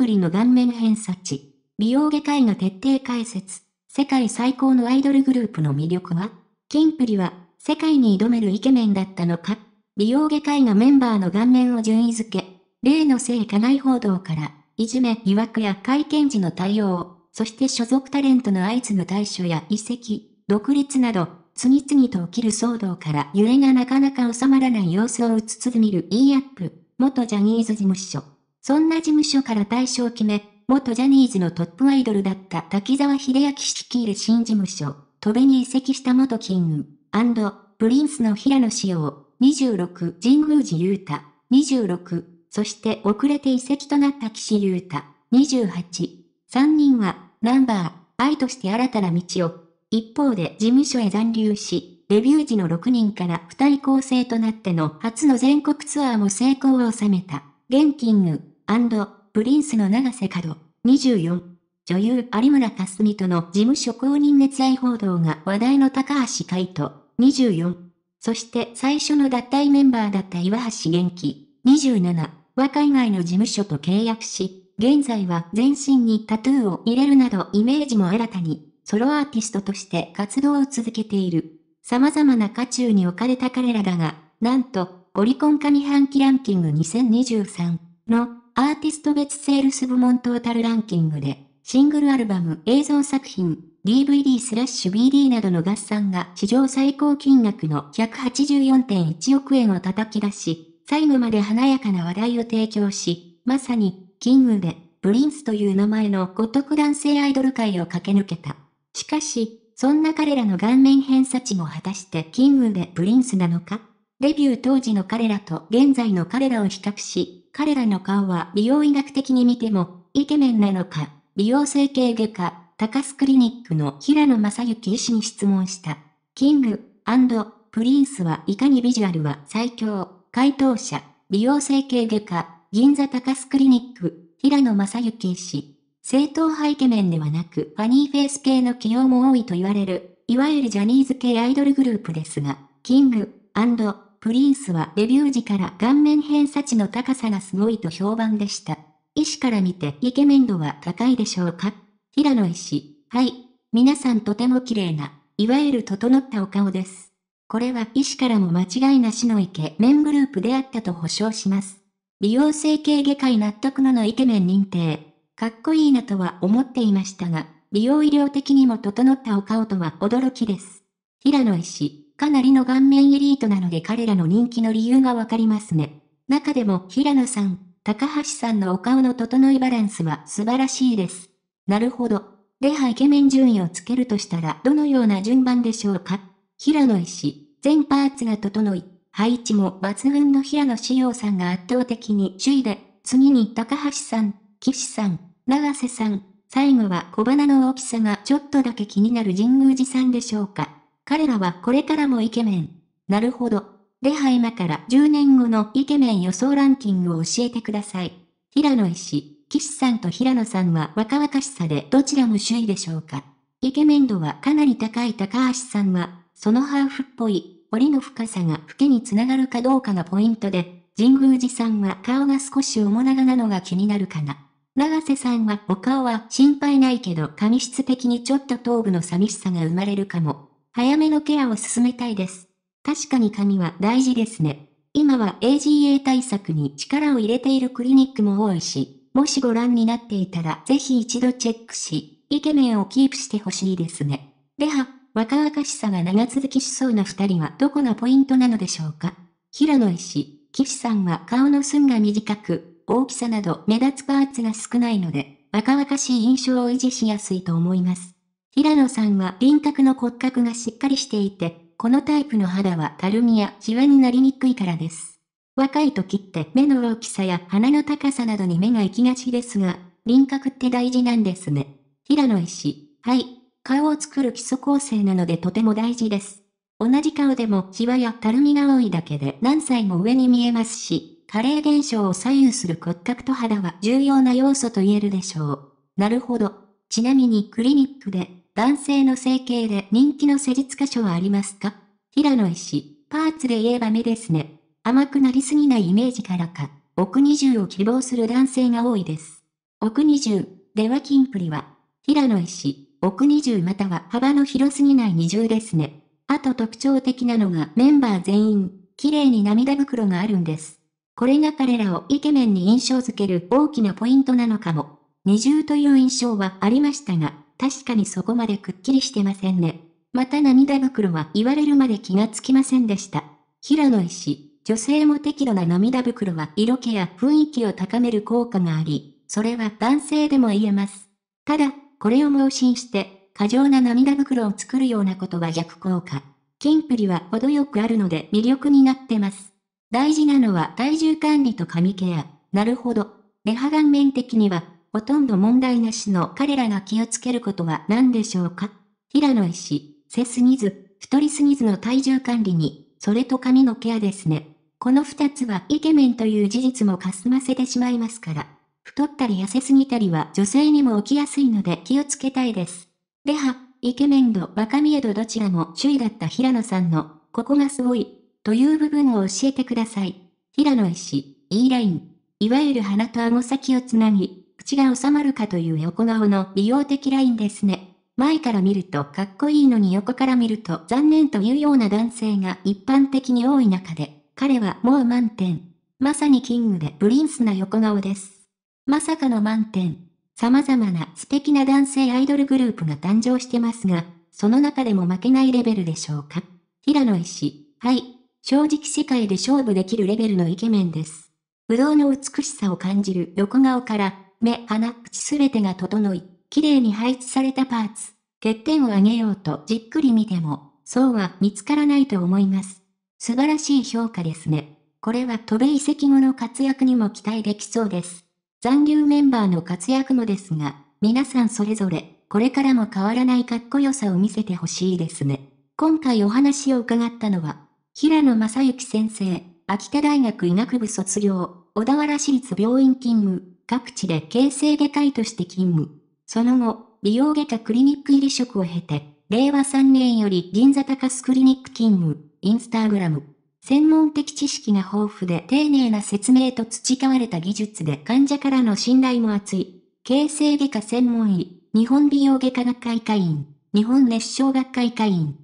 プリの顔面偏差値。美容外科医が徹底解説。世界最高のアイドルグループの魅力はキンプリは、世界に挑めるイケメンだったのか美容外科医がメンバーの顔面を順位付け。例の性加害報道から、いじめ疑惑や会見時の対応、そして所属タレントの相次ぐ対処や移籍、独立など、次々と起きる騒動から揺れがなかなか収まらない様子を映つ見る E アップ、元ジャニーズ事務所。そんな事務所から対象を決め、元ジャニーズのトップアイドルだった滝沢秀明氏率いる新事務所、戸部に移籍した元キング、プリンスの平野志陽、26、神宮寺優太、26、そして遅れて移籍となった岸優太、28、3人は、ナンバー、愛として新たな道を、一方で事務所へ残留し、デビュー時の6人から2人構成となっての初の全国ツアーも成功を収めた、現キング、プリンスの長瀬角、24。女優有村架純との事務所公認熱愛報道が話題の高橋海人、24。そして最初の脱退メンバーだった岩橋元気、27は海外の事務所と契約し、現在は全身にタトゥーを入れるなどイメージも新たに、ソロアーティストとして活動を続けている。様々な渦中に置かれた彼らだが、なんと、オリコン上半期ランキング2023のアーティスト別セールス部門トータルランキングで、シングルアルバム、映像作品、DVD スラッシュ BD などの合算が史上最高金額の184.1億円を叩き出し、最後まで華やかな話題を提供し、まさに、キングで、プリンスという名前のとく男性アイドル界を駆け抜けた。しかし、そんな彼らの顔面偏差値も果たしてキングでプリンスなのかデビュー当時の彼らと現在の彼らを比較し、彼らの顔は美容医学的に見ても、イケメンなのか、美容整形外科、高須クリニックの平野正幸医師に質問した。キング、アンド、プリンスはいかにビジュアルは最強、回答者、美容整形外科、銀座高須クリニック、平野正幸医師。正統派イケメンではなく、ファニーフェイス系の起用も多いと言われる、いわゆるジャニーズ系アイドルグループですが、キング、アンド、プリンスはデビュー時から顔面偏差値の高さがすごいと評判でした。医師から見てイケメン度は高いでしょうか平野医師、はい。皆さんとても綺麗な、いわゆる整ったお顔です。これは医師からも間違いなしのイケメングループであったと保証します。美容整形外科医納得ののイケメン認定。かっこいいなとは思っていましたが、美容医療的にも整ったお顔とは驚きです。平野医師、かなりの顔面エリートなので彼らの人気の理由がわかりますね。中でも、平野さん、高橋さんのお顔の整いバランスは素晴らしいです。なるほど。ではイケメン順位をつけるとしたらどのような順番でしょうか平野医師、全パーツが整い、配置も抜群の平野志陽さんが圧倒的に首位で、次に高橋さん、岸さん、長瀬さん、最後は小鼻の大きさがちょっとだけ気になる神宮寺さんでしょうか。彼らはこれからもイケメン。なるほど。では今から10年後のイケメン予想ランキングを教えてください。平野石、岸さんと平野さんは若々しさでどちらも首位でしょうか。イケメン度はかなり高い高橋さんは、そのハーフっぽい、檻の深さが吹けにつながるかどうかがポイントで、神宮寺さんは顔が少し面長なのが気になるかな。長瀬さんはお顔は心配ないけど髪質的にちょっと頭部の寂しさが生まれるかも。早めのケアを進めたいです。確かに髪は大事ですね。今は AGA 対策に力を入れているクリニックも多いし、もしご覧になっていたらぜひ一度チェックし、イケメンをキープしてほしいですね。では、若々しさが長続きしそうな二人はどこがポイントなのでしょうか平野医師、岸さんは顔の寸が短く、大きさなど目立つパーツが少ないので、若々しい印象を維持しやすいと思います。平野さんは輪郭の骨格がしっかりしていて、このタイプの肌はたるみやシワになりにくいからです。若い時って目の大きさや鼻の高さなどに目が行きがちですが、輪郭って大事なんですね。平野医師、はい。顔を作る基礎構成なのでとても大事です。同じ顔でもシワやたるみが多いだけで何歳も上に見えますし、加齢現象を左右する骨格と肌は重要な要素と言えるでしょう。なるほど。ちなみにクリニックで男性の整形で人気の施術箇所はありますか平野医師、パーツで言えば目ですね。甘くなりすぎないイメージからか、奥20を希望する男性が多いです。奥20、ではキンプリは、平野医師、奥20または幅の広すぎない20ですね。あと特徴的なのがメンバー全員、綺麗に涙袋があるんです。これが彼らをイケメンに印象づける大きなポイントなのかも。二重という印象はありましたが、確かにそこまでくっきりしてませんね。また涙袋は言われるまで気がつきませんでした。平野医師、女性も適度な涙袋は色気や雰囲気を高める効果があり、それは男性でも言えます。ただ、これを盲信して、過剰な涙袋を作るようなことは逆効果。キンプリは程よくあるので魅力になってます。大事なのは体重管理と髪ケア。なるほど。レハ顔面的にはほとんど問題なしの彼らが気をつけることは何でしょうか平野医師、背すぎず、太りすぎずの体重管理に、それと髪のケアですね。この二つはイケメンという事実もかすませてしまいますから。太ったり痩せすぎたりは女性にも起きやすいので気をつけたいです。では、イケメン度、若見え度どちらも首位だった平野さんの、ここがすごい、という部分を教えてください。平野医師、E ライン、いわゆる鼻と顎先をつなぎ、口が収まるかという横顔の美容的ラインですね。前から見るとかっこいいのに横から見ると残念というような男性が一般的に多い中で、彼はもう満点。まさにキングでプリンスな横顔です。まさかの満点。様々な素敵な男性アイドルグループが誕生してますが、その中でも負けないレベルでしょうか。平野石、はい。正直世界で勝負できるレベルのイケメンです。不動の美しさを感じる横顔から、目、鼻、口すべてが整い、綺麗に配置されたパーツ。欠点を挙げようとじっくり見ても、そうは見つからないと思います。素晴らしい評価ですね。これは戸部移籍後の活躍にも期待できそうです。残留メンバーの活躍もですが、皆さんそれぞれ、これからも変わらないかっこよさを見せてほしいですね。今回お話を伺ったのは、平野正幸先生、秋田大学医学部卒業、小田原市立病院勤務、各地で形成外科医として勤務。その後、美容外科クリニック入り職を経て、令和3年より銀座高須クリニック勤務、インスタグラム。専門的知識が豊富で丁寧な説明と培われた技術で患者からの信頼も厚い。形成外科専門医、日本美容外科学会会員、日本熱傷学会会員。